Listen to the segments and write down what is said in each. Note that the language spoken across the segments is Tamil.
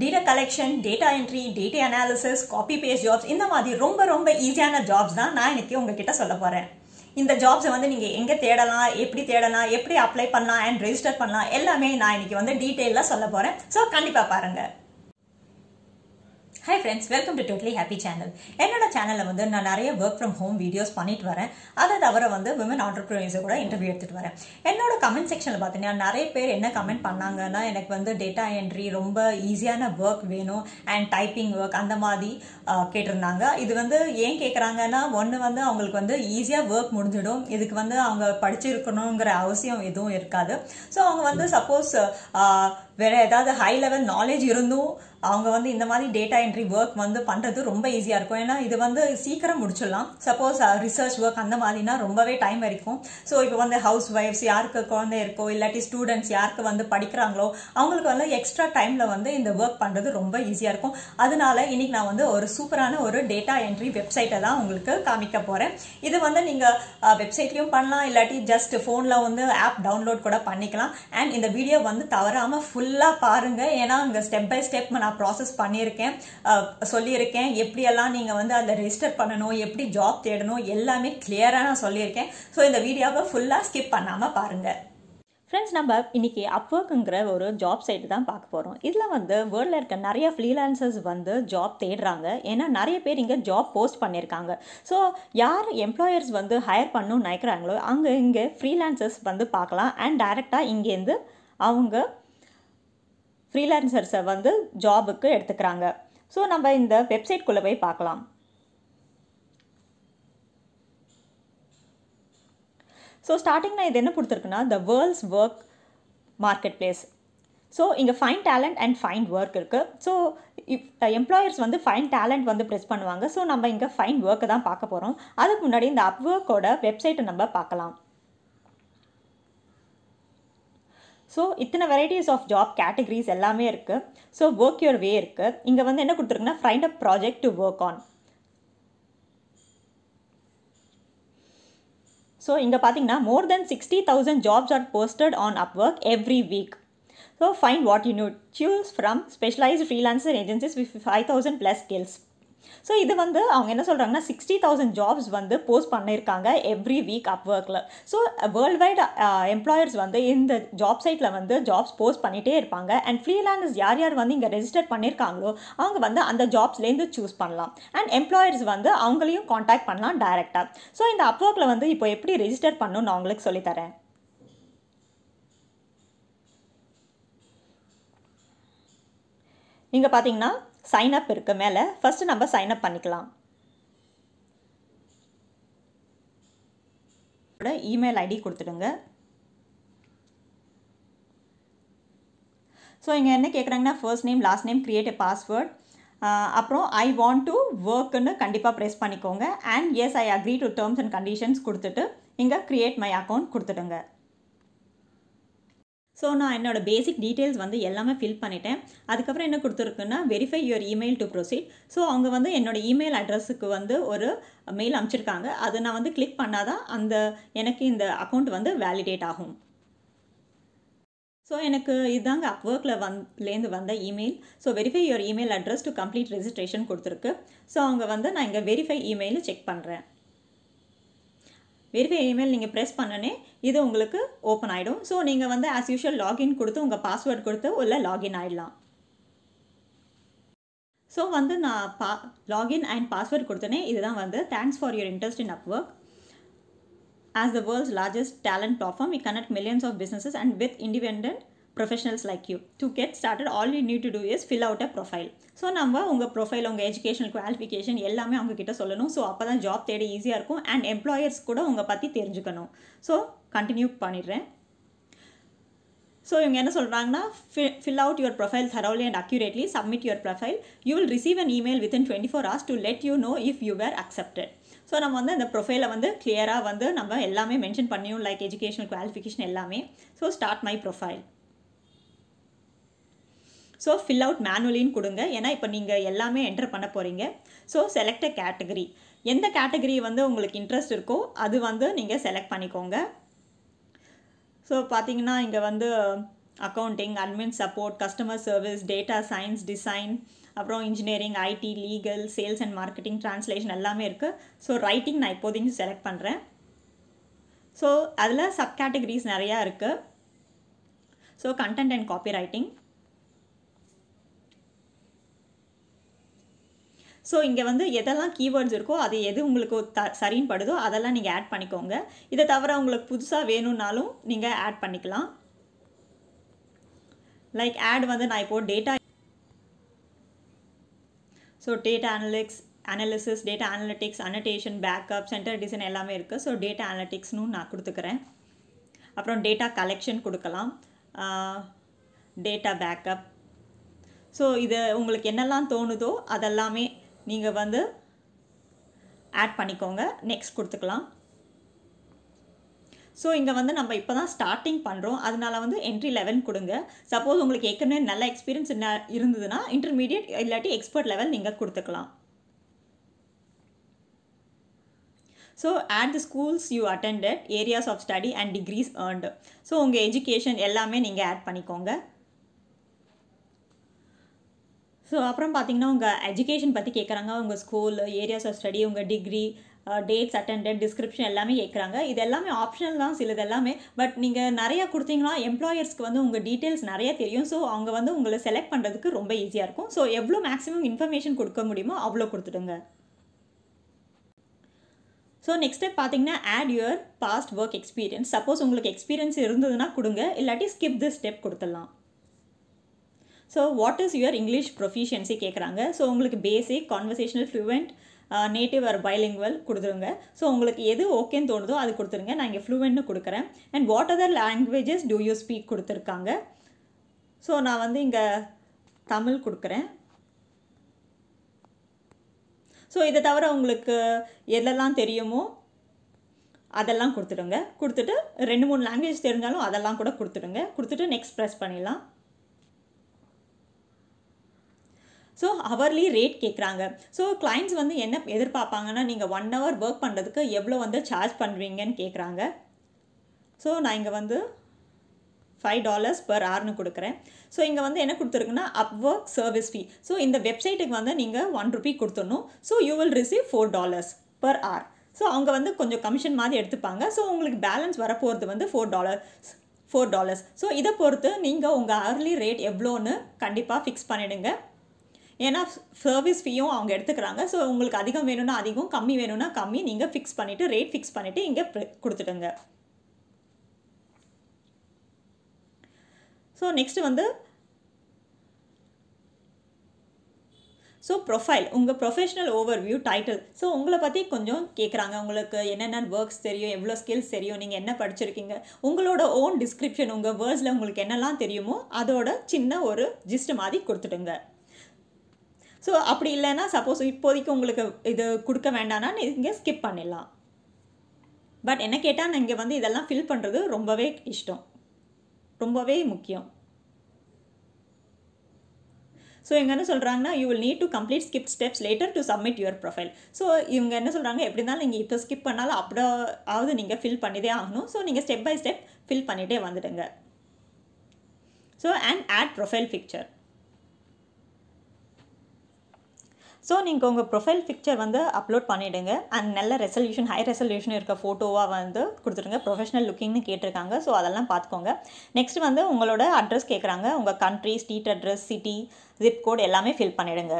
Data collection data entry data analysis copy paste jobs இந்த மாதிரி ரொம்ப ரொம்ப ஈஸியான ஜாப்ஸ் தான் நான் இன்னைக்கு உங்ககிட்ட சொல்ல போகிறேன் இந்த ஜாப்ஸை வந்து நீங்கள் எங்கே தேடலாம் எப்படி தேடலாம் எப்படி அப்ளை பண்ணலாம் அண்ட் ரெஜிஸ்டர் பண்ணலாம் எல்லாமே நான் இன்னைக்கு வந்து டீட்டெயிலாக சொல்ல போகிறேன் ஸோ கண்டிப்பாக பாருங்கள் hi friends welcome to totally happy channel என்னோட சேனலில் வந்து நான் நிறைய ஒர்க் ஃப்ரம் ஹோம் வீடியோஸ் பண்ணிட்டு வரேன் அதை தவிர வந்து விமன் ஆண்டர்பிரினர்ஸை கூட இன்டர்வியூ எடுத்துகிட்டு வரேன் என்னோட கமெண்ட் செக்ஷனில் பார்த்தீங்கன்னா நிறைய பேர் என்ன கமெண்ட் பண்ணாங்கன்னா எனக்கு வந்து டேட்டா என்ட்ரி ரொம்ப ஈஸியான ஒர்க் வேணும் அண்ட் டைப்பிங் ஒர்க் அந்த மாதிரி கேட்டிருந்தாங்க இது வந்து ஏன் கேட்குறாங்கன்னா ஒன்று வந்து அவங்களுக்கு வந்து ஈஸியாக ஒர்க் முடிஞ்சிடும் இதுக்கு வந்து அவங்க படிச்சிருக்கணுங்கிற அவசியம் எதுவும் இருக்காது ஸோ அவங்க வந்து சப்போஸ் வேறு ஏதாவது ஹை லெவல் நாலேஜ் இருந்தும் அவங்க வந்து இந்த மாதிரி டேட்டா என்ட்ரி ஒர்க் வந்து பண்ணுறது ரொம்ப ஈஸியாக இருக்கும் ஏன்னா இது வந்து சீக்கிரம் முடிச்சிடலாம் சப்போஸ் ரிசர்ச் ஒர்க் அந்த மாதிரினா ரொம்பவே டைம் வரைக்கும் ஸோ இப்போ வந்து ஹவுஸ் ஒய்ஃப்ஸ் யாருக்கு குழந்தை இருக்கோ இல்லாட்டி ஸ்டூடெண்ட்ஸ் யாருக்கு வந்து படிக்கிறாங்களோ அவங்களுக்கு வந்து எக்ஸ்ட்ரா டைமில் வந்து இந்த ஒர்க் பண்ணுறது ரொம்ப ஈஸியாக இருக்கும் அதனால இன்னைக்கு நான் வந்து ஒரு சூப்பரான ஒரு டேட்டா என்ட்ரி வெப்சைட்டை தான் உங்களுக்கு காமிக்க போகிறேன் இது வந்து நீங்கள் வெப்சைட்லேயும் uh, பண்ணலாம் இல்லாட்டி ஜஸ்ட் ஃபோனில் வந்து ஆப் டவுன்லோட் கூட பண்ணிக்கலாம் அண்ட் இந்த வீடியோ வந்து தவறாமல் ஃபுல்லாக பாருங்கள் ஏன்னா அங்கே ஸ்டெப் பை ஸ்டெப் நான் நான் ப்ராசஸ் பண்ணியிருக்கேன் சொல்லியிருக்கேன் எப்படியெல்லாம் நீங்கள் வந்து அதில் ரெஜிஸ்டர் பண்ணணும் எப்படி ஜாப் தேடணும் எல்லாமே கிளியராக நான் சொல்லியிருக்கேன் ஸோ இந்த வீடியோவை ஃபுல்லாக ஸ்கிப் பண்ணாமல் பாருங்கள் ஃப்ரெண்ட்ஸ் நம்ம இன்றைக்கி அப்ஒர்க்குங்கிற ஒரு ஜாப் சைட்டு தான் பார்க்க போகிறோம் இதில் வந்து வேர்ல்டில் இருக்க நிறைய ஃப்ரீலான்சர்ஸ் வந்து ஜாப் தேடுறாங்க ஏன்னா நிறைய பேர் இங்கே ஜாப் போஸ்ட் பண்ணியிருக்காங்க ஸோ யார் எம்ப்ளாயர்ஸ் வந்து ஹையர் பண்ணணும்னு நினைக்கிறாங்களோ அங்கே இங்கே ஃப்ரீலான்சர்ஸ் வந்து பார்க்கலாம் அண்ட் டைரெக்டாக இங்கேருந்து அவங்க ஃப்ரீலான்சர்ஸை வந்து ஜாபுக்கு எடுத்துக்கிறாங்க ஸோ நம்ம இந்த வெப்சைட்குள்ளே போய் பார்க்கலாம் ஸோ ஸ்டார்டிங் நான் இது என்ன கொடுத்துருக்குன்னா the world's work marketplace so இங்கே find talent and find work இருக்குது ஸோ இப் எம்ப்ளாயர்ஸ் வந்து ஃபைன் டேலண்ட் வந்து ப்ரெஸ் பண்ணுவாங்க ஸோ நம்ம இங்கே ஃபைன் ஒர்க்கை தான் பார்க்க போகிறோம் அதுக்கு முன்னாடி இந்த அப் ஒர்க்கோட வெப்சைட்டை நம்ம பார்க்கலாம் ஸோ இத்தனை வெரைட்டிஸ் ஆஃப் ஜாப் கேட்டகரிஸ் எல்லாமே இருக்குது ஸோ ஒர்க் யுவர் வே இருக்குது இங்கே வந்து என்ன கொடுத்துருக்குன்னா find a project to work on so இங்கே பார்த்தீங்கன்னா more than sixty thousand jobs are posted on work every week so find what you new choose from specialized freelancer agencies with five thousand plus skills so இது வந்து அவங்க என்ன சொல்கிறாங்கன்னா சிக்ஸ்டி தௌசண்ட் ஜாப்ஸ் வந்து போஸ்ட் பண்ணியிருக்காங்க எவ்ரி வீக் அப் ஒர்க்கில் ஸோ வேர்ல்டு வைட் எம்ப்ளாயர்ஸ் வந்து இந்த ஜாப் சைட்டில் வந்து ஜாப்ஸ் போஸ்ட் பண்ணிகிட்டே இருப்பாங்க அண்ட் ஃப்ரீலான்ஸ் யார் யார் வந்து இங்கே ரெஜிஸ்டர் பண்ணியிருக்காங்களோ அவங்க வந்து அந்த ஜாப்ஸ்லேருந்து சூஸ் பண்ணலாம் அண்ட் எம்ப்ளாயர்ஸ் வந்து அவங்களையும் காண்டாக்ட் பண்ணலாம் டைரெக்டாக ஸோ இந்த அப் ஒர்க்கில் வந்து இப்போ எப்படி ரெஜிஸ்டர் பண்ணணும்னு நான் உங்களுக்கு சொல்லித்தரேன் இங்கே பார்த்தீங்கன்னா சைன் அப் இருக்குது மேலே ஃபஸ்ட்டு நம்ம சைன் அப் பண்ணிக்கலாம் இமெயில் ஐடி கொடுத்துடுங்க ஸோ இங்கே என்ன கேட்குறாங்கன்னா first name last name create a password அப்புறம் ஐ வாண்ட் டு ஒர்க்குன்னு கண்டிப்பாக ப்ரெஸ் பண்ணிக்கோங்க and yes I agree to terms and conditions கொடுத்துட்டு இங்கே க்ரியேட் மை அக்கௌண்ட் கொடுத்துடுங்க ஸோ நான் என்னோடய பேசிக் டீட்டெயில்ஸ் வந்து எல்லாமே ஃபில் பண்ணிட்டேன் அதுக்கப்புறம் என்ன கொடுத்துருக்குன்னா verify your email to proceed so அவங்க வந்து என்னோடய இமெயில் அட்ரஸுக்கு வந்து ஒரு மெயில் அனுப்பிச்சிருக்காங்க அதை நான் வந்து கிளிக் பண்ணால் தான் அந்த எனக்கு இந்த அக்கௌண்ட் வந்து வேலிடேட் ஆகும் ஸோ எனக்கு இதாங்க அப்ஒர்க்கில் வந்லேருந்து வந்த email so verify your email address to complete registration கொடுத்துருக்கு ஸோ அவங்க வந்து நான் இங்கே வெரிஃபை இமெயிலு செக் பண்ணுறேன் வெரிஃபை இமெயில் நீங்கள் ப்ரெஸ் பண்ணனே இது உங்களுக்கு ஓப்பன் ஆகிடும் ஸோ நீங்கள் வந்து ஆஸ் யூஷுவல் லாகின் கொடுத்து உங்கள் பாஸ்வேர்ட் கொடுத்து உள்ளே லாகின் ஆகிடலாம் ஸோ வந்து நான் பா லாகின் அண்ட் பாஸ்வேர்ட் கொடுத்தனே இதுதான் வந்து thanks for your interest in Upwork as the world's largest talent platform we connect millions of businesses and with independent professionals like you To get started, all you need to do is fill out a profile. So நம்ம உங்கள் ப்ரொஃபைல் உங்கள் எஜுகேஷனல் குவாலிஃபிகேஷன் எல்லாமே அவங்கக்கிட்ட சொல்லணும் ஸோ அப்போ தான் ஜாப் தேட ஈஸியாக இருக்கும் அண்ட் எம்ப்ளாயர்ஸ் கூட உங்களை பற்றி தெரிஞ்சுக்கணும் ஸோ கண்டினியூ பண்ணிடுறேன் ஸோ இவங்க என்ன சொல்கிறாங்கன்னா fill out your profile thoroughly and accurately submit your profile you will receive an email within twenty four hours to let you know if you were accepted so நம்ம வந்து அந்த ப்ரொஃபைலை வந்து கிளியராக வந்து நம்ம எல்லாமே மென்ஷன் பண்ணியும் லைக் எஜுகேஷனல் குவாலிஃபிகேஷன் எல்லாமே so start my profile so fill out மேனுவலின்னு கொடுங்க ஏன்னா இப்போ நீங்கள் எல்லாமே என்டர் பண்ண போகிறீங்க ஸோ செலக்ட் அ கேட்டகரி எந்த கேட்டகரி வந்து உங்களுக்கு இன்ட்ரெஸ்ட் இருக்கோ அது வந்து நீங்கள் செலக்ட் பண்ணிக்கோங்க ஸோ பார்த்தீங்கன்னா இங்கே வந்து accounting admin support customer service data science design அப்புறம் engineering IT legal sales and marketing translation எல்லாமே இருக்குது ஸோ ரைட்டிங் நான் இப்போதைக்கு செலக்ட் பண்ணுறேன் ஸோ அதில் சப் கேட்டகரிஸ் நிறையா இருக்குது so content and copywriting so இங்கே வந்து எதெல்லாம் கீவேர்ட்ஸ் இருக்கோ அது எது உங்களுக்கு த சரின்னு படுதோ அதெல்லாம் நீங்கள் ஆட் பண்ணிக்கோங்க இதை தவிர உங்களுக்கு புதுசாக வேணும்னாலும் நீங்கள் ஆட் பண்ணிக்கலாம் லைக் ஆட் வந்து நான் இப்போது data so data analytics analysis data analytics annotation backup center design எல்லாமே இருக்குது ஸோ டேட்டா அனலிட்டிக்ஸ்னு நான் கொடுத்துக்கிறேன் அப்புறம் டேட்டா கலெக்ஷன் கொடுக்கலாம் டேட்டா பேக்கப் ஸோ இது உங்களுக்கு என்னெல்லாம் தோணுதோ அதெல்லாமே நீங்கள் வந்து ஆட் பண்ணிக்கோங்க நெக்ஸ்ட் கொடுத்துக்கலாம் ஸோ இங்கே வந்து நம்ம இப்போ தான் ஸ்டார்டிங் பண்ணுறோம் அதனால் வந்து என்ட்ரி லெவல் கொடுங்க சப்போஸ் உங்களுக்கு ஏற்கனவே நல்ல எக்ஸ்பீரியன்ஸ் என்ன இருந்ததுன்னா இன்டர்மீடியட் இல்லாட்டி எக்ஸ்பர்ட் லெவல் நீங்கள் கொடுத்துக்கலாம் so add the schools you attended areas of study and degrees earned so உங்கள் எஜுகேஷன் எல்லாமே நீங்கள் ஆட் பண்ணிக்கோங்க ஸோ அப்புறம் பார்த்தீங்கன்னா உங்கள் எஜுகேஷன் பற்றி கேட்குறாங்க உங்கள் ஸ்கூல் ஏரியாஸ் ஆஃப் ஸ்டடி உங்கள் டிகிரி டேட்ஸ் அட்டண்டட் டிஸ்கிரிப்ஷன் எல்லாமே கேட்குறாங்க இது எல்லாமே ஆப்ஷனல் தான் சிலது எல்லாமே பட் நீங்கள் நிறையா கொடுத்தீங்கன்னா எம்ப்ளாயர்ஸ்க்கு வந்து உங்கள் டீட்டெயில்ஸ் நிறையா தெரியும் ஸோ அவங்க வந்து உங்களை செலக்ட் பண்ணுறதுக்கு ரொம்ப ஈஸியாக இருக்கும் ஸோ எவ்வளோ மேக்ஸிமம் இன்ஃபர்மேஷன் கொடுக்க முடியுமோ அவ்வளோ கொடுத்துடுங்க ஸோ நெக்ஸ்ட் ஸ்டெப் பார்த்தீங்கன்னா add your past work experience suppose உங்களுக்கு எக்ஸ்பீரியன்ஸ் இருந்ததுன்னா கொடுங்க இல்லாட்டி ஸ்கிப் திஸ் ஸ்டெப் கொடுத்துடலாம் so what is your English proficiency கேட்குறாங்க ஸோ உங்களுக்கு basic conversational fluent native or bilingual கொடுத்துருங்க ஸோ உங்களுக்கு எது ஓகேன்னு தோணுதோ அது கொடுத்துருங்க நான் இங்கே ஃப்ளூவெண்ட்னு கொடுக்குறேன் and what other languages do you speak கொடுத்துருக்காங்க ஸோ நான் வந்து இங்கே தமிழ் கொடுக்குறேன் ஸோ இதை தவிர உங்களுக்கு எதெல்லாம் தெரியுமோ அதெல்லாம் கொடுத்துடுங்க கொடுத்துட்டு ரெண்டு மூணு லாங்குவேஜ் தெரிஞ்சாலும் அதெல்லாம் கூட கொடுத்துடுங்க கொடுத்துட்டு நெக்ஸ்ட் ப்ரெஸ் பண்ணிடலாம் ஸோ ஹவர்லி ரேட் கேட்குறாங்க ஸோ கிளைண்ட்ஸ் வந்து என்ன எதிர்பார்ப்பாங்கன்னா நீங்கள் ஒன் ஹவர் ஒர்க் பண்ணுறதுக்கு எவ்வளோ வந்து சார்ஜ் பண்ணுவீங்கன்னு கேட்குறாங்க ஸோ நான் இங்கே வந்து ஃபைவ் டாலர்ஸ் பர் ஆர்னு கொடுக்குறேன் ஸோ இங்கே வந்து என்ன கொடுத்துருக்குன்னா அப்ஒர்க் சர்வீஸ் ஃபீ ஸோ இந்த வெப்சைட்டுக்கு வந்து நீங்கள் ஒன் ருபி கொடுத்துடணும் so you will receive four dollars per hour so அவங்க வந்து கொஞ்சம் கமிஷன் மாதிரி எடுத்துப்பாங்க ஸோ உங்களுக்கு பேலன்ஸ் வரப்போகிறது வந்து four dollars four dollars so இதை பொறுத்து நீங்கள் உங்கள் அர்லி ரேட் எவ்வளோன்னு கண்டிப்பாக ஃபிக்ஸ் பண்ணிவிடுங்க ஏன்னா சர்வீஸ் ஃபீயும் அவங்க எடுத்துக்கிறாங்க ஸோ உங்களுக்கு அதிகம் வேணும்னா அதிகம் கம்மி வேணும்னா கம்மி நீங்கள் ஃபிக்ஸ் பண்ணிவிட்டு ரேட் ஃபிக்ஸ் பண்ணிவிட்டு இங்கே கொடுத்துடுங்க ஸோ நெக்ஸ்ட்டு வந்து ஸோ ப்ரொஃபைல் உங்கள் ப்ரொஃபஷனல் ஓவர்வியூ டைட்டில் ஸோ உங்களை பற்றி கொஞ்சம் கேட்குறாங்க உங்களுக்கு என்னென்ன ஒர்க்ஸ் தெரியும் எவ்வளோ ஸ்கில்ஸ் தெரியும் நீங்கள் என்ன படிச்சிருக்கீங்க உங்களோட ஓன் டிஸ்கிரிப்ஷன் உங்கள் வேர்ட்ஸில் உங்களுக்கு என்னெல்லாம் தெரியுமோ அதோட சின்ன ஒரு ஜிஸ்ட் மாதிரி கொடுத்துடுங்க ஸோ அப்படி இல்லைன்னா சப்போஸ் இப்போதைக்கு உங்களுக்கு இது கொடுக்க வேண்டாம்னா நீங்கள் ஸ்கிப் பண்ணிடலாம் பட் என்ன கேட்டால் நான் இங்கே வந்து இதெல்லாம் ஃபில் பண்ணுறது ரொம்பவே இஷ்டம் ரொம்பவே முக்கியம் ஸோ இவங்க என்ன சொல்கிறாங்கன்னா you will need to complete skip steps later to submit your profile so இவங்க என்ன சொல்கிறாங்க எப்படி இருந்தாலும் நீங்கள் இப்போ ஸ்கிப் பண்ணாலும் ஆகுது நீங்கள் ஃபில் பண்ணிதே ஆகணும் ஸோ நீங்கள் ஸ்டெப் பை ஸ்டெப் ஃபில் பண்ணிகிட்டே வந்துடுங்க so and add profile picture so நீங்கள் உங்கள் ப்ரொஃபைல் பிக்சர் வந்து அப்லோட் பண்ணிவிடுங்க அண்ட் நல்ல ரெசல்யூஷன் ஹை ரெசல்யூஷன் இருக்க ஃபோட்டோவாக வந்து கொடுத்துருங்க ப்ரொஃபஷனல் லுக்கிங்னு கேட்டிருக்காங்க ஸோ அதெல்லாம் பார்த்துக்கோங்க நெக்ஸ்ட் வந்து உங்களோட அட்ரஸ் கேட்குறாங்க உங்கள் country street address city zip code எல்லாமே ஃபில் பண்ணிவிடுங்க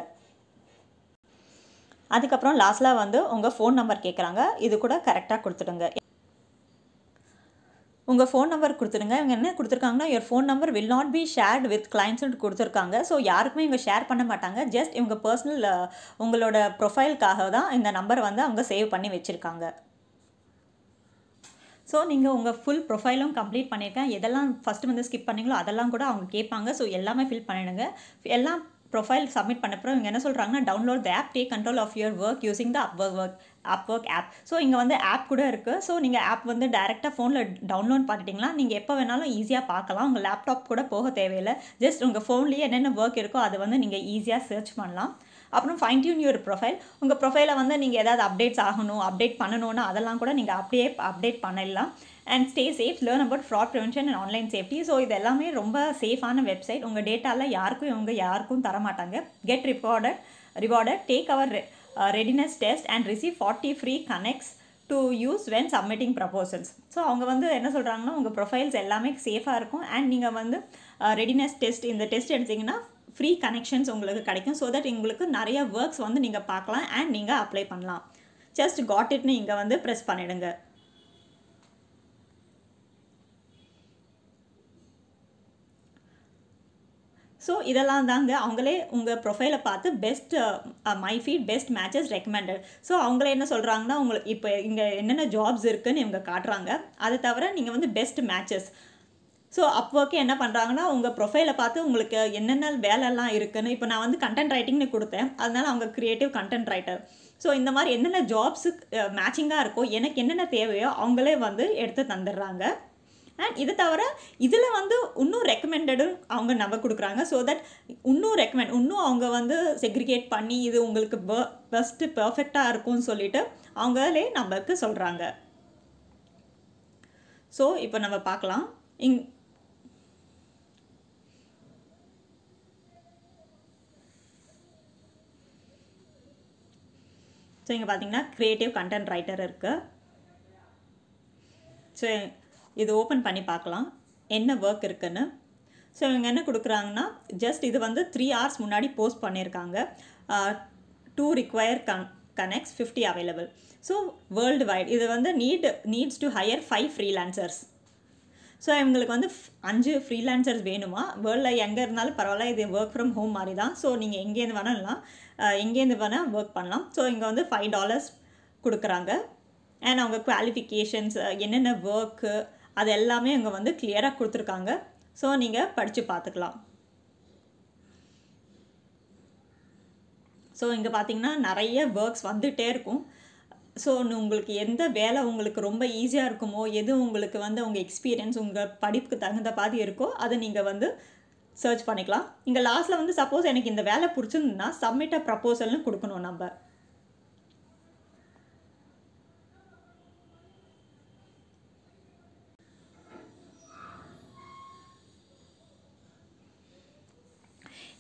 அதுக்கப்புறம் லாஸ்ட்டில் வந்து உங்கள் ஃபோன் நம்பர் கேட்குறாங்க இது கூட கரெக்டாக கொடுத்துடுங்க உங்கள் ஃபோன் நம்பர் கொடுத்துருங்க இவங்க என்ன கொடுத்துருக்காங்கன்னா your phone number will not be shared with கிளைண்ட்ஸ்னு கொடுத்துருக்காங்க ஸோ யாருக்குமே இவங்க ஷேர் பண்ண மாட்டாங்க ஜஸ்ட் இவங்க பர்சனல் உங்களோட ப்ரொஃபைலுக்காக தான் இந்த நம்பரை வந்து அவங்க சேவ் பண்ணி வச்சுருக்காங்க ஸோ நீங்கள் உங்கள் ஃபுல் ப்ரொஃபைலும் கம்ப்ளீட் பண்ணியிருக்கேன் எதெல்லாம் ஃபஸ்ட்டு வந்து ஸ்கிப் பண்ணீங்களோ அதெல்லாம் கூட அவங்க கேட்பாங்க ஸோ எல்லாமே ஃபில் பண்ணிடுங்க எல்லாம் ப்ரொஃபைல் சப்மிட் பண்ணப்புறம் இவங்க என்ன சொல்கிறாங்கன்னா download the app take control of your work using the Upwork work Upwork app so இங்கே வந்து ஆப் கூட இருக்குது ஸோ நீங்கள் ஆப் வந்து டேரெக்டாக ஃபோனில் டவுன்லோட் பண்ணிட்டீங்களா நீங்கள் எப்போ வேணாலும் ஈஸியாக பார்க்கலாம் உங்கள் லேப்டாப் கூட போக தேவையில்லை ஜஸ்ட் உங்கள் ஃபோன்லேயே என்னென்ன ஒர்க் இருக்கோ அதை வந்து நீங்கள் ஈஸியாக சர்ச் பண்ணலாம் அப்புறம் ஃபைன் டியூன் யூர் ப்ரொஃபைல் உங்கள் ப்ரொஃபைலை வந்து நீங்கள் ஏதாவது அப்டேட்ஸ் ஆகணும் அப்டேட் பண்ணணும்னா அதெல்லாம் கூட நீங்கள் அப்படியே அப்டேட் பண்ணிடலாம் and stay safe learn about fraud prevention and online safety so இது எல்லாமே ரொம்ப சேஃபான வெப்சைட் உங்கள் டேட்டாலாம் யாருக்கும் இவங்க யாருக்கும் தரமாட்டாங்க get rewarded rewarded take our readiness test and receive forty free connects to use when submitting proposals so அவங்க வந்து என்ன சொல்கிறாங்கன்னா உங்கள் ப்ரொஃபைல்ஸ் எல்லாமே சேஃபாக இருக்கும் அண்ட் நீங்கள் வந்து ரெடினஸ் uh, டெஸ்ட் இந்த டெஸ்ட் எடுத்திங்கன்னா ஃப்ரீ கனெக்ஷன்ஸ் உங்களுக்கு கிடைக்கும் ஸோ தட் உங்களுக்கு நிறைய ஒர்க்ஸ் வந்து நீங்கள் பார்க்கலாம் அண்ட் நீங்கள் அப்ளை பண்ணலாம் ஜஸ்ட் காட் இட்னு இங்கே வந்து ப்ரெஸ் பண்ணிவிடுங்க ஸோ இதெல்லாம் தாங்க அவங்களே உங்கள் ப்ரொஃபைலை பார்த்து best my feed best matches recommended so அவங்களே என்ன சொல்கிறாங்கன்னா உங்களுக்கு இப்போ இங்கே என்னென்ன ஜாப்ஸ் இருக்குதுன்னு இவங்க காட்டுறாங்க அதை தவிர நீங்கள் வந்து பெஸ்ட் மேட்சஸ் ஸோ அப்போக்கு என்ன பண்ணுறாங்கன்னா உங்கள் ப்ரொஃபைலை பார்த்து உங்களுக்கு என்னென்ன வேலைலாம் இருக்குதுன்னு இப்போ நான் வந்து கண்டென்ட் ரைட்டிங்னு கொடுத்தேன் அதனால அவங்க க்ரியேட்டிவ் கண்டென்ட் ரைட்டர் ஸோ இந்த மாதிரி என்னென்ன ஜாப்ஸுக்கு மேட்சிங்காக இருக்கோ எனக்கு என்னென்ன தேவையோ அவங்களே வந்து எடுத்து தந்துடுறாங்க அண்ட் இது தவிர இதில் வந்து இன்னும் ரெக்கமெண்டடும் அவங்க நம்ப கொடுக்குறாங்க ஸோ தட் இன்னும் ரெக்கமெண்ட் இன்னும் அவங்க வந்து செக்ரிகேட் பண்ணி இது உங்களுக்கு ப பெஸ்ட்டு பர்ஃபெக்டாக இருக்கும்னு சொல்லிட்டு அவங்களே நம்மளுக்கு சொல்கிறாங்க ஸோ இப்போ நம்ம பார்க்கலாம் இங் ஸோ இங்கே பார்த்தீங்கன்னா க்ரியேட்டிவ் கண்டென்ட் ரைட்டர் இருக்குது ஸோ இது ஓப்பன் பண்ணி பார்க்கலாம் என்ன ஒர்க் இருக்குன்னு ஸோ இவங்க என்ன கொடுக்குறாங்கன்னா ஜஸ்ட் இது வந்து த்ரீ ஹார்ஸ் முன்னாடி போஸ்ட் பண்ணியிருக்காங்க two require con connects fifty available so world wide இது வந்து need needs to hire five freelancers so இவங்களுக்கு வந்து அஞ்சு ஃப்ரீலான்சர்ஸ் வேணுமா வேர்ல்டில் எங்கே இருந்தாலும் பரவாயில்ல இது ஒர்க் ஃப்ரம் ஹோம் மாதிரி தான் ஸோ நீங்கள் எங்கேருந்து வேணாலாம் எங்கேருந்து வேணால் ஒர்க் பண்ணலாம் ஸோ இங்கே வந்து ஃபைவ் டாலர்ஸ் கொடுக்குறாங்க அண்ட் அவங்க குவாலிஃபிகேஷன்ஸ் என்னென்ன ஒர்க்கு அது எல்லாமே அங்கே வந்து கிளியராக கொடுத்துருக்காங்க ஸோ நீங்கள் படித்து பார்த்துக்கலாம் ஸோ இங்கே பார்த்தீங்கன்னா நிறைய ஒர்க்ஸ் வந்துகிட்டே இருக்கும் ஸோ உங்களுக்கு எந்த வேலை உங்களுக்கு ரொம்ப ஈஸியாக இருக்குமோ எது உங்களுக்கு வந்து உங்கள் எக்ஸ்பீரியன்ஸ் உங்கள் படிப்புக்கு தகுந்த பாதி இருக்கோ அதை நீங்கள் வந்து சர்ச் பண்ணிக்கலாம் இங்கே லாஸ்ட்டில் வந்து சப்போஸ் எனக்கு இந்த வேலை பிடிச்சிருந்துன்னா சப்மிட் அ ப்ரப்போசல்னு கொடுக்கணும் நம்ம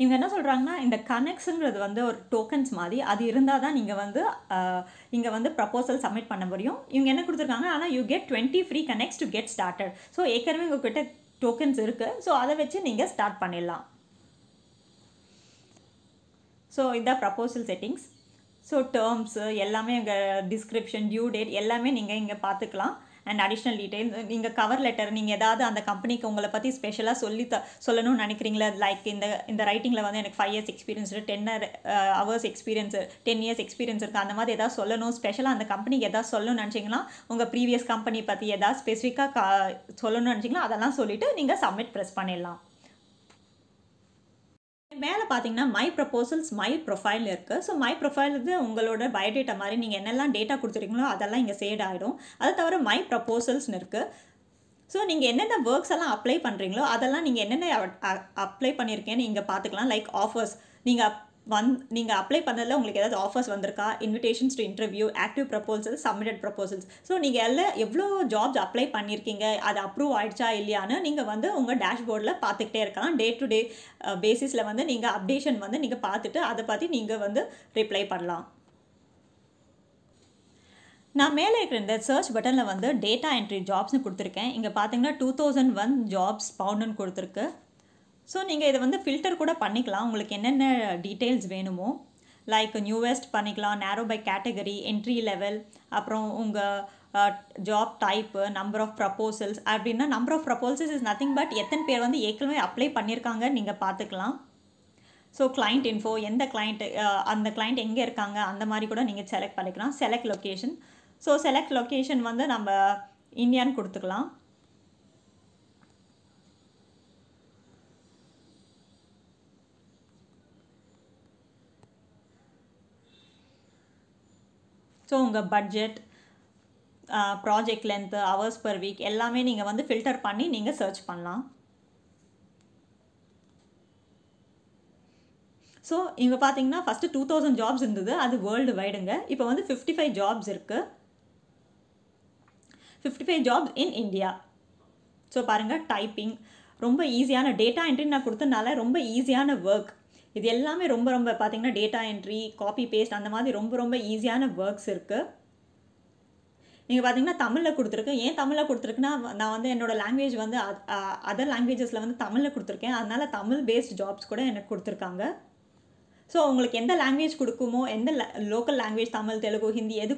இவங்க என்ன சொல்கிறாங்கன்னா இந்த கனெக்ட்ஸுங்கிறது வந்து ஒரு டோக்கன்ஸ் மாதிரி அது இருந்தால் தான் நீங்கள் வந்து இங்கே வந்து ப்ரப்போசல் சப்மிட் பண்ண முடியும் இவங்க என்ன கொடுத்துருக்காங்க ஆனால் you get twenty free connects to get started so ஏற்கனவே உங்கள்கிட்ட டோக்கன்ஸ் இருக்குது ஸோ அதை வச்சு நீங்கள் ஸ்டார்ட் பண்ணிடலாம் ஸோ இதான் ப்ரப்போசல் செட்டிங்ஸ் ஸோ டேர்ம்ஸு எல்லாமே இங்கே டிஸ்கிரிப்ஷன் டியூ டேட் எல்லாமே நீங்கள் இங்கே பார்த்துக்கலாம் அண்ட் அடிஷ்னல் டீடைல் நீங்கள் கவர் லெட்டர் நீங்கள் ஏதாவது அந்த கம்பெனிக்கு உங்களை பற்றி ஸ்பெஷலாக சொல்லி த சொல்லணும்னு நினைக்கிறீங்களா லைக் இந்த இந்த ரைட்டிங்கில் வந்து எனக்கு five years experience ten hours experience ten years experience இருக்குது அந்த மாதிரி எதாவது சொல்லணும் ஸ்பெஷலாக அந்த கம்பெனிக்கு எதாவது சொல்லணும்னு நினச்சிங்கன்னா உங்கள் ப்ரீவியஸ் கம்பெனி பற்றி எதாவது ஸ்பெசிஃபிக்காக கா சொல்லணும்னு நினச்சிங்கன்னா அதெல்லாம் சொல்லிவிட்டு நீங்கள் சப்மிட் ப்ரெஸ் பண்ணிடலாம் மேலே பார்த்தீங்கன்னா மை ப்ரப்போசல்ஸ் மை ப்ரொஃபைல் இருக்குது ஸோ மை ப்ரொஃபைல் வந்து உங்களோட பயோடேட்டா மாதிரி நீங்கள் என்னெல்லாம் டேட்டா கொடுத்துருக்கீங்களோ அதெல்லாம் இங்கே சேட் ஆகிடும் அதை தவிர மை ப்ரப்போசல்ஸ்னு இருக்குது ஸோ நீங்கள் என்னென்ன ஒர்க்ஸ் எல்லாம் அப்ளை பண்ணுறீங்களோ அதெல்லாம் நீங்கள் என்னென்ன அப்ளை பண்ணியிருக்கேன்னு இங்கே பார்த்துக்கலாம் லைக் ஆஃபர்ஸ் நீங்கள் வந் நீங்கள் அப்ளை பண்ணதில் உங்களுக்கு ஏதாவது ஆஃபர்ஸ் வந்திருக்கா invitations to interview active proposals submitted proposals so நீங்கள் எல்லாம் எவ்வளோ ஜாப்ஸ் அப்ளை பண்ணியிருக்கீங்க அது அப்ரூவ் ஆகிடுச்சா இல்லையான்னு நீங்கள் வந்து உங்கள் டேஷ்போர்டில் பார்த்துக்கிட்டே இருக்கலாம் டே டு டே பேசிஸில் வந்து நீங்கள் அப்டேஷன் வந்து நீங்கள் பார்த்துட்டு அதை பற்றி நீங்கள் வந்து ரிப்ளை பண்ணலாம் நான் மேலே இருக்கிற இந்த சர்ச் பட்டனில் வந்து டேட்டா என்ட்ரி ஜாப்ஸ்னு கொடுத்துருக்கேன் இங்கே பார்த்தீங்கன்னா two thousand one jobs found கொடுத்துருக்கு ஸோ நீங்கள் இதை வந்து ஃபில்டர் கூட பண்ணிக்கலாம் உங்களுக்கு என்னென்ன டீட்டெயில்ஸ் வேணுமோ லைக் நியூவெஸ்ட் பண்ணிக்கலாம் நேரோ பை கேட்டகரி என்ட்ரி லெவல் அப்புறம் உங்கள் job type number of proposals அப்படின்னா number of proposals is nothing but எத்தனை பேர் வந்து ஏற்கனவே அப்ளை பண்ணியிருக்காங்க நீங்கள் பார்த்துக்கலாம் ஸோ கிளைண்ட் இன்ஃபோ எந்த கிளைண்ட் அந்த கிளைண்ட் எங்கே இருக்காங்க அந்த மாதிரி கூட நீங்கள் செலக்ட் பண்ணிக்கலாம் select location so select location வந்து நம்ம இந்தியான்னு கொடுத்துக்கலாம் ஸோ உங்கள் budget project length hours per week எல்லாமே நீங்கள் வந்து ஃபில்டர் பண்ணி நீங்கள் சர்ச் பண்ணலாம் ஸோ இங்கே பார்த்தீங்கன்னா ஃபஸ்ட்டு டூ தௌசண்ட் ஜாப்ஸ் இருந்தது அது வேர்ல்டு வைடுங்க இப்போ வந்து ஃபிஃப்டி ஃபைவ் ஜாப்ஸ் இருக்குது fifty five jobs in India so பாருங்கள் டைப்பிங் ரொம்ப ஈஸியான டேட்டா என்ட்ரி நான் கொடுத்ததுனால ரொம்ப ஈஸியான ஒர்க் இது எல்லாமே ரொம்ப ரொம்ப பார்த்திங்கன்னா டேட்டா என்ட்ரி காப்பி பேஸ்ட் அந்த மாதிரி ரொம்ப ரொம்ப ஈஸியான ஒர்க்ஸ் இருக்குது நீங்கள் பார்த்தீங்கன்னா தமிழில் கொடுத்துருக்கேன் ஏன் தமிழில் கொடுத்துருக்குன்னா நான் வந்து என்னோடய லாங்குவேஜ் வந்து அதர் லாங்குவேஜஸில் வந்து தமிழில் கொடுத்துருக்கேன் அதனால் தமிழ் பேஸ்ட் ஜாப்ஸ் கூட எனக்கு கொடுத்துருக்காங்க ஸோ உங்களுக்கு எந்த லாங்குவேஜ் கொடுக்குமோ எந்த லோக்கல் லாங்குவேஜ் தமிழ் தெலுங்கு ஹிந்தி எது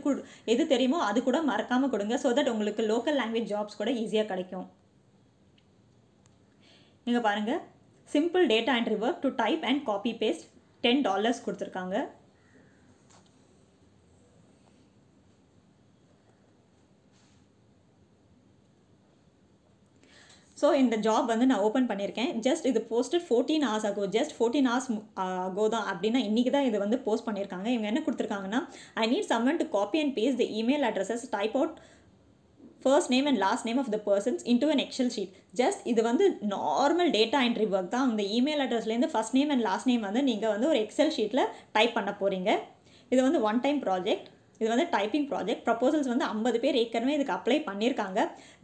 எது தெரியுமோ அது கூட மறக்காமல் கொடுங்க ஸோ தட் உங்களுக்கு லோக்கல் லாங்குவேஜ் ஜாப்ஸ் கூட ஈஸியாக கிடைக்கும் நீங்கள் பாருங்கள் simple data and rework to type and copy paste ten dollars கொடுத்துருக்காங்க ஸோ இந்த ஜாப் வந்து நான் ஓப்பன் பண்ணியிருக்கேன் ஜஸ்ட் இது post fourteen hours ago just fourteen hours ago தான் அப்படின்னா இன்றைக்கி தான் இது வந்து போஸ்ட் பண்ணியிருக்காங்க இவங்க என்ன கொடுத்துருக்காங்கன்னா I need someone to copy and paste the email addresses type out first name and last name of the persons into an Excel sheet just இது வந்து நார்மல் டேட்டா என்ட்ரி ஒர்க் தான் அந்த இமெயில் அட்ரஸ்லேருந்து first name and last name வந்து நீங்கள் வந்து ஒரு எக்ஸல் ஷீட்டில் டைப் பண்ண போகிறீங்க இது வந்து ஒன் டைம் ப்ராஜெக்ட் இது வந்து டைப்பிங் ப்ராஜெக்ட் ப்ரப்போசல்ஸ் வந்து ஐம்பது பேர் ஏற்கனவே இதுக்கு அப்ளை பண்ணியிருக்காங்க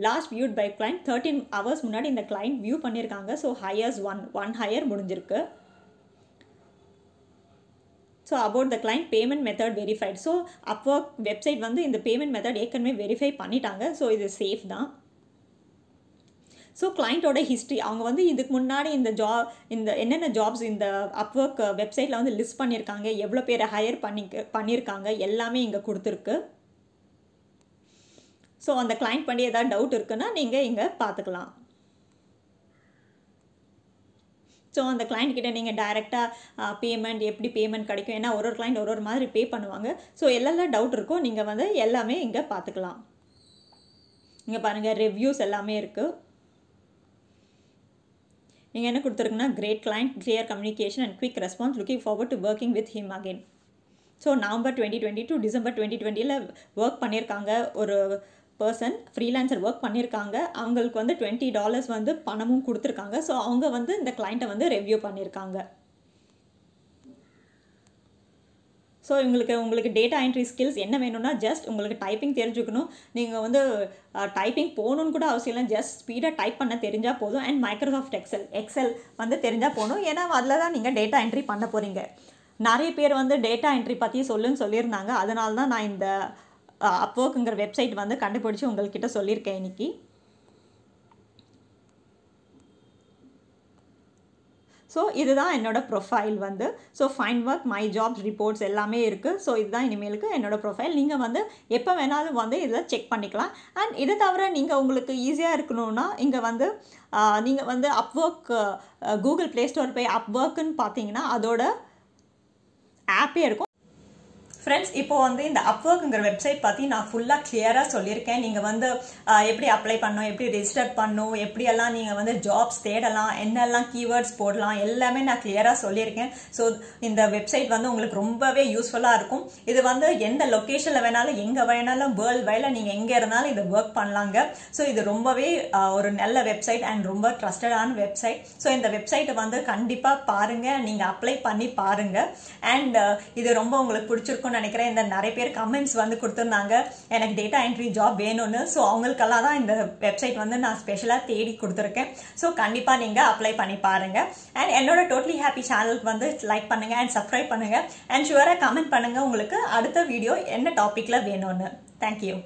last viewed by client thirteen hours முன்னாடி இந்த கிளைண்ட் வியூ பண்ணியிருக்காங்க so hires one one hire முடிஞ்சிருக்கு so about the client payment method verified so Upwork website வந்து இந்த பேமெண்ட் மெத்தட் ஏற்கனவே வெரிஃபை பண்ணிட்டாங்க ஸோ இது சேஃப் தான் ஸோ கிளைண்ட்டோட ஹிஸ்ட்ரி அவங்க வந்து இதுக்கு முன்னாடி இந்த ஜா இந்த என்னென்ன ஜாப்ஸ் இந்த அப்ஒர்க் வெப்சைட்டில் வந்து லிஸ்ட் பண்ணியிருக்காங்க எவ்வளோ பேரை ஹையர் பண்ணி பண்ணியிருக்காங்க எல்லாமே இங்கே கொடுத்துருக்கு ஸோ அந்த கிளைண்ட் பண்ணி ஏதாவது டவுட் இருக்குன்னா நீங்கள் இங்கே பார்த்துக்கலாம் ஸோ அந்த கிளைண்ட் கிட்டே நீங்கள் டைரெக்டாக பேமெண்ட் எப்படி பேமெண்ட் கிடைக்கும் ஏன்னா ஒரு ஒரு கிளைண்ட் ஒரு ஒரு மாதிரி பே பண்ணுவாங்க ஸோ எல்லாம் டவுட் இருக்கும் நீங்கள் வந்து எல்லாமே இங்கே பார்த்துக்கலாம் இங்கே பாருங்கள் ரிவ்யூஸ் எல்லாமே இருக்குது நீங்கள் என்ன கொடுத்துருக்குன்னா great client clear communication and quick response looking forward to working with him again so November twenty twenty two December twenty டுவெண்ட்டியில் ஒர்க் பண்ணியிருக்காங்க ஒரு பர்சன் ஃப்ரீலான்சர் ஒர்க் பண்ணியிருக்காங்க அவங்களுக்கு வந்து டுவெண்ட்டி டாலர்ஸ் வந்து பணமும் கொடுத்துருக்காங்க ஸோ அவங்க வந்து இந்த கிளைண்ட்டை வந்து ரெவ்யூ பண்ணியிருக்காங்க ஸோ இவங்களுக்கு உங்களுக்கு டேட்டா என்ட்ரி ஸ்கில்ஸ் என்ன வேணும்னா ஜஸ்ட் உங்களுக்கு டைப்பிங் தெரிஞ்சுக்கணும் நீங்கள் வந்து டைப்பிங் போகணுன்னு கூட அவசியம் இல்லை ஜஸ்ட் ஸ்பீடாக டைப் பண்ண தெரிஞ்சால் போதும் அண்ட் மைக்ரோசாஃப்ட் எக்ஸல் எக்ஸல் வந்து தெரிஞ்சால் போகணும் ஏன்னா அதில் தான் நீங்கள் டேட்டா என்ட்ரி பண்ண போகிறீங்க நிறைய பேர் வந்து டேட்டா என்ட்ரி பற்றி சொல்லுன்னு சொல்லியிருந்தாங்க அதனால தான் நான் இந்த அப்வோக்குங்கிற வெப்சைட் வந்து கண்டுபிடிச்சி உங்கள்கிட்ட சொல்லியிருக்கேன் இன்னைக்கு ஸோ இதுதான் என்னோடய ப்ரொஃபைல் வந்து so find work my jobs reports எல்லாமே இருக்குது ஸோ இதுதான் இனிமேலுக்கு என்னோடய ப்ரொஃபைல் நீங்கள் வந்து எப்போ வேணாலும் வந்து இதில் செக் பண்ணிக்கலாம் அண்ட் இதை தவிர நீங்கள் உங்களுக்கு ஈஸியாக இருக்கணும்னா இங்கே வந்து நீங்கள் வந்து ஒர்க் கூகுள் ப்ளே ஸ்டோர் போய் ஒர்க்குன்னு பார்த்தீங்கன்னா அதோட ஆப்பே இருக்கும் ஃப்ரெண்ட்ஸ் இப்போ வந்து இந்த அப்வொர்க்குங்கிற வெப்சைட் பற்றி நான் ஃபுல்லாக கிளியராக சொல்லியிருக்கேன் நீங்கள் வந்து எப்படி அப்ளை பண்ணோம் எப்படி ரிஜிஸ்டர் பண்ணும் எப்படியெல்லாம் நீங்கள் வந்து ஜாப்ஸ் தேடலாம் என்னெல்லாம் கீவேர்ட்ஸ் போடலாம் எல்லாமே நான் கிளியராக சொல்லியிருக்கேன் ஸோ இந்த வெப்சைட் வந்து உங்களுக்கு ரொம்பவே யூஸ்ஃபுல்லாக இருக்கும் இது வந்து எந்த லொக்கேஷனில் வேணாலும் எங்கே வேணாலும் வேர்ல்டு வைடில் நீங்கள் எங்கே இருந்தாலும் இதை ஒர்க் பண்ணலாங்க ஸோ இது ரொம்பவே ஒரு நல்ல வெப்சைட் அண்ட் ரொம்ப ட்ரஸ்டடான வெப்சைட் ஸோ இந்த வெப்சைட்டை வந்து கண்டிப்பாக பாருங்கள் நீங்கள் அப்ளை பண்ணி பாருங்கள் அண்ட் இது ரொம்ப உங்களுக்கு பிடிச்சிருக்கும் நினைக்கிறேன் இந்த நிறைய பேர் கமெண்ட்ஸ் வந்து கொடுத்துருந்தாங்க எனக்கு டேட்டா என்ட்ரி ஜாப் வேணும்னு ஸோ அவங்களுக்கெல்லாம் தான் இந்த வெப்சைட் வந்து நான் ஸ்பெஷலாக தேடி கொடுத்துருக்கேன் ஸோ கண்டிப்பாக நீங்கள் அப்ளை பண்ணி பாருங்கள் அண்ட் என்னோட டோட்லி ஹாப்பி சேனலுக்கு வந்து லைக் பண்ணுங்கள் அண்ட் சப்ஸ்கிரைப் பண்ணுங்கள் அண்ட் ஷுவராக கமெண்ட் பண்ணுங்கள் உங்களுக்கு அடுத்த வீடியோ என்ன டாப்பிக்கில் வேணும்னு தேங்க்யூ